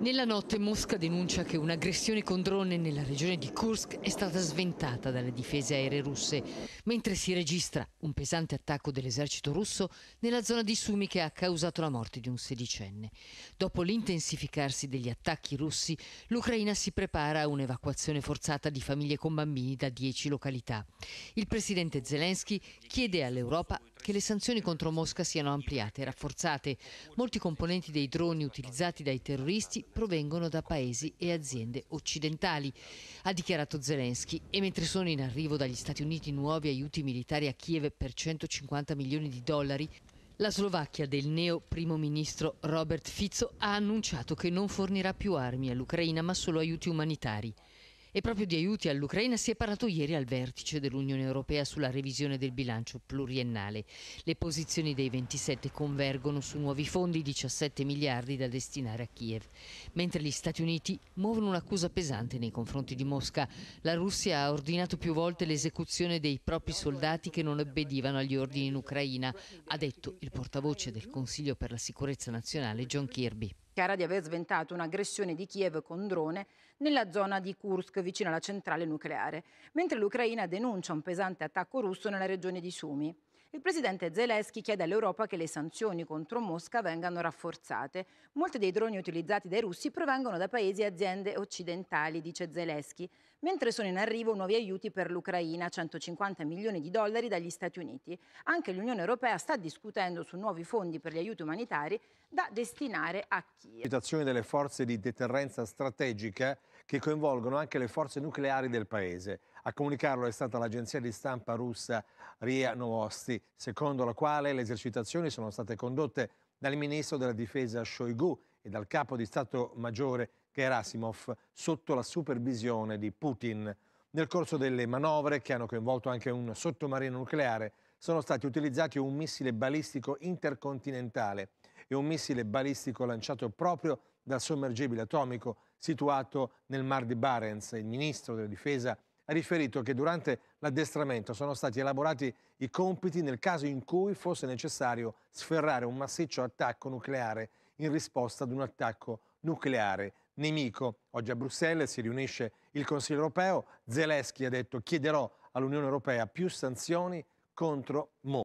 Nella notte Mosca denuncia che un'aggressione con drone nella regione di Kursk è stata sventata dalle difese aeree russe, mentre si registra un pesante attacco dell'esercito russo nella zona di Sumi che ha causato la morte di un sedicenne. Dopo l'intensificarsi degli attacchi russi, l'Ucraina si prepara a un'evacuazione forzata di famiglie con bambini da dieci località. Il presidente Zelensky chiede all'Europa che le sanzioni contro Mosca siano ampliate e rafforzate. Molti componenti dei droni utilizzati dai terroristi provengono da paesi e aziende occidentali, ha dichiarato Zelensky. E mentre sono in arrivo dagli Stati Uniti nuovi aiuti militari a Kiev per 150 milioni di dollari, la Slovacchia del neo primo ministro Robert Fizzo ha annunciato che non fornirà più armi all'Ucraina ma solo aiuti umanitari. E proprio di aiuti all'Ucraina si è parlato ieri al vertice dell'Unione Europea sulla revisione del bilancio pluriennale. Le posizioni dei 27 convergono su nuovi fondi, 17 miliardi da destinare a Kiev, mentre gli Stati Uniti muovono un'accusa pesante nei confronti di Mosca. La Russia ha ordinato più volte l'esecuzione dei propri soldati che non obbedivano agli ordini in Ucraina, ha detto il portavoce del Consiglio per la sicurezza nazionale John Kirby dichiara di aver sventato un'aggressione di Kiev con drone nella zona di Kursk vicino alla centrale nucleare, mentre l'Ucraina denuncia un pesante attacco russo nella regione di Sumi. Il presidente Zelensky chiede all'Europa che le sanzioni contro Mosca vengano rafforzate. Molti dei droni utilizzati dai russi provengono da paesi e aziende occidentali, dice Zelensky, mentre sono in arrivo nuovi aiuti per l'Ucraina, 150 milioni di dollari dagli Stati Uniti. Anche l'Unione Europea sta discutendo su nuovi fondi per gli aiuti umanitari da destinare a Kiev. Citazione delle forze di deterrenza strategica che coinvolgono anche le forze nucleari del paese. A comunicarlo è stata l'agenzia di stampa russa Ria Novosti secondo la quale le esercitazioni sono state condotte dal ministro della difesa Shoigu e dal capo di Stato Maggiore Gerasimov sotto la supervisione di Putin. Nel corso delle manovre, che hanno coinvolto anche un sottomarino nucleare, sono stati utilizzati un missile balistico intercontinentale e un missile balistico lanciato proprio dal sommergibile atomico situato nel Mar di Barents. Il ministro della difesa ha riferito che durante l'addestramento sono stati elaborati i compiti nel caso in cui fosse necessario sferrare un massiccio attacco nucleare in risposta ad un attacco nucleare nemico. Oggi a Bruxelles si riunisce il Consiglio europeo, Zelensky ha detto chiederò all'Unione europea più sanzioni contro Mosca.